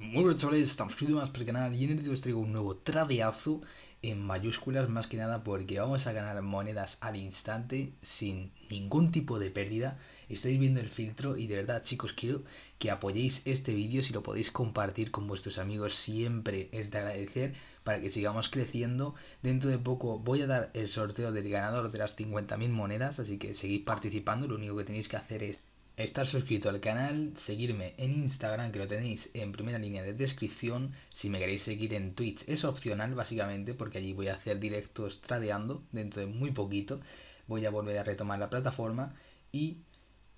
Muy buenas chavales, estamos aquí más por el canal y en el vídeo os traigo un nuevo tradeazo en mayúsculas más que nada porque vamos a ganar monedas al instante sin ningún tipo de pérdida. Estáis viendo el filtro y de verdad chicos quiero que apoyéis este vídeo si lo podéis compartir con vuestros amigos siempre es de agradecer para que sigamos creciendo. Dentro de poco voy a dar el sorteo del ganador de las 50.000 monedas así que seguid participando, lo único que tenéis que hacer es estar suscrito al canal, seguirme en Instagram, que lo tenéis en primera línea de descripción. Si me queréis seguir en Twitch es opcional, básicamente, porque allí voy a hacer directos tradeando dentro de muy poquito. Voy a volver a retomar la plataforma y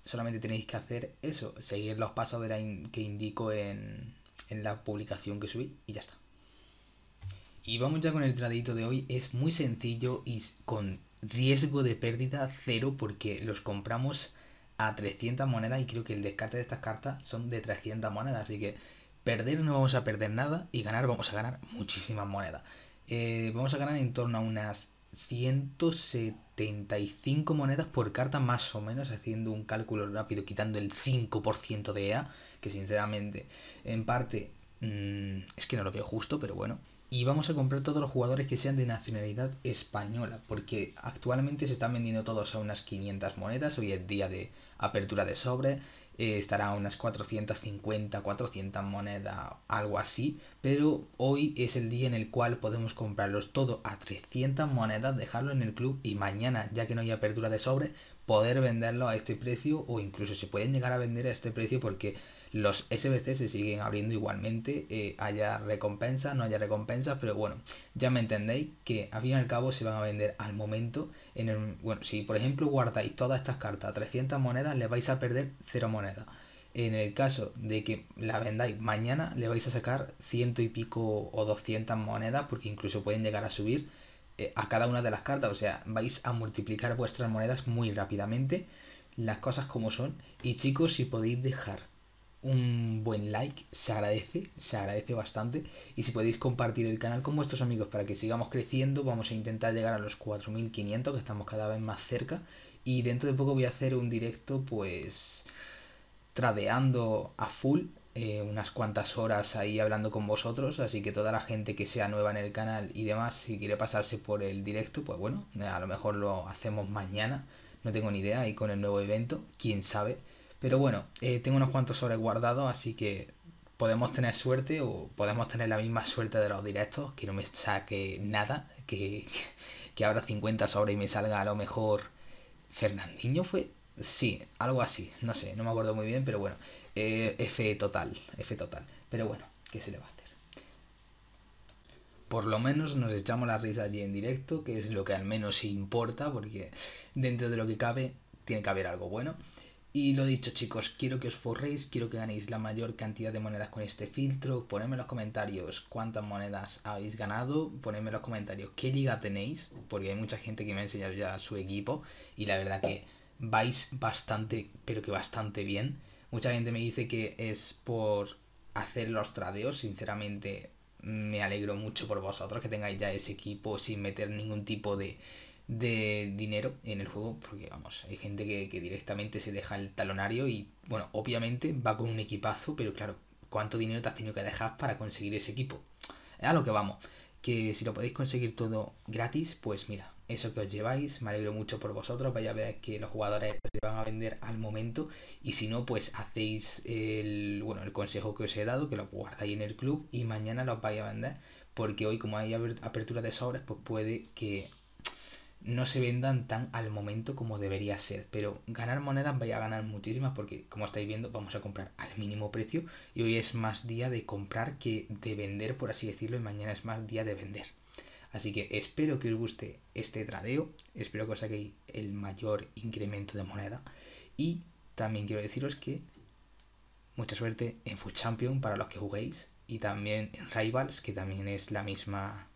solamente tenéis que hacer eso, seguir los pasos que indico en, en la publicación que subí y ya está. Y vamos ya con el tradito de hoy. Es muy sencillo y con riesgo de pérdida cero porque los compramos a 300 monedas y creo que el descarte de estas cartas son de 300 monedas, así que perder no vamos a perder nada y ganar vamos a ganar muchísimas monedas. Eh, vamos a ganar en torno a unas 175 monedas por carta más o menos, haciendo un cálculo rápido, quitando el 5% de EA, que sinceramente en parte mm, es que no lo veo justo, pero bueno y vamos a comprar todos los jugadores que sean de nacionalidad española, porque actualmente se están vendiendo todos a unas 500 monedas, hoy es día de apertura de sobre, eh, estará a unas 450, 400 monedas, algo así, pero hoy es el día en el cual podemos comprarlos todos a 300 monedas, dejarlo en el club y mañana, ya que no hay apertura de sobre, poder venderlo a este precio o incluso se pueden llegar a vender a este precio porque los SBC se siguen abriendo igualmente, eh, haya recompensas, no haya recompensas, pero bueno, ya me entendéis que al fin y al cabo se van a vender al momento. En el, bueno, si por ejemplo guardáis todas estas cartas, 300 monedas, le vais a perder 0 monedas. En el caso de que la vendáis mañana, le vais a sacar ciento y pico o 200 monedas, porque incluso pueden llegar a subir eh, a cada una de las cartas. O sea, vais a multiplicar vuestras monedas muy rápidamente. Las cosas como son. Y chicos, si podéis dejar un buen like, se agradece, se agradece bastante. Y si podéis compartir el canal con vuestros amigos para que sigamos creciendo, vamos a intentar llegar a los 4.500, que estamos cada vez más cerca. Y dentro de poco voy a hacer un directo, pues, tradeando a full, eh, unas cuantas horas ahí hablando con vosotros. Así que toda la gente que sea nueva en el canal y demás, si quiere pasarse por el directo, pues bueno, a lo mejor lo hacemos mañana. No tengo ni idea, ahí con el nuevo evento, quién sabe. Pero bueno, eh, tengo unos cuantos sobres guardados, así que podemos tener suerte o podemos tener la misma suerte de los directos, que no me saque nada, que, que abra 50 sobres y me salga a lo mejor Fernandinho fue... Sí, algo así, no sé, no me acuerdo muy bien, pero bueno, eh, F total, F total. Pero bueno, ¿qué se le va a hacer? Por lo menos nos echamos la risa allí en directo, que es lo que al menos importa, porque dentro de lo que cabe, tiene que haber algo bueno. Y lo dicho chicos, quiero que os forréis, quiero que ganéis la mayor cantidad de monedas con este filtro. Ponedme en los comentarios cuántas monedas habéis ganado, ponedme en los comentarios qué liga tenéis, porque hay mucha gente que me ha enseñado ya su equipo y la verdad que vais bastante, pero que bastante bien. Mucha gente me dice que es por hacer los tradeos, sinceramente me alegro mucho por vosotros que tengáis ya ese equipo sin meter ningún tipo de de dinero en el juego, porque vamos, hay gente que, directamente se deja el talonario y, bueno, obviamente va con un equipazo, pero claro, ¿cuánto dinero te has tenido que dejar para conseguir ese equipo? A lo que vamos, que si lo podéis conseguir todo gratis, pues mira, eso que os lleváis, me alegro mucho por vosotros, vaya a ver que los jugadores se van a vender al momento y si no, pues hacéis el, bueno, el consejo que os he dado, que lo guardáis en el club y mañana los vais a vender, porque hoy como hay apertura de sobres, pues puede que no se vendan tan al momento como debería ser. Pero ganar monedas vaya a ganar muchísimas porque, como estáis viendo, vamos a comprar al mínimo precio y hoy es más día de comprar que de vender, por así decirlo, y mañana es más día de vender. Así que espero que os guste este tradeo, espero que os saquéis el mayor incremento de moneda y también quiero deciros que mucha suerte en Food Champion para los que juguéis y también en Rivals, que también es la misma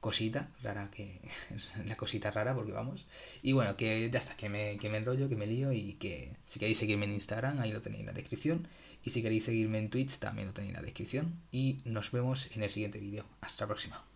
cosita rara que la cosita rara porque vamos y bueno que ya está que me, que me enrollo que me lío y que si queréis seguirme en Instagram ahí lo tenéis en la descripción y si queréis seguirme en Twitch también lo tenéis en la descripción y nos vemos en el siguiente vídeo hasta la próxima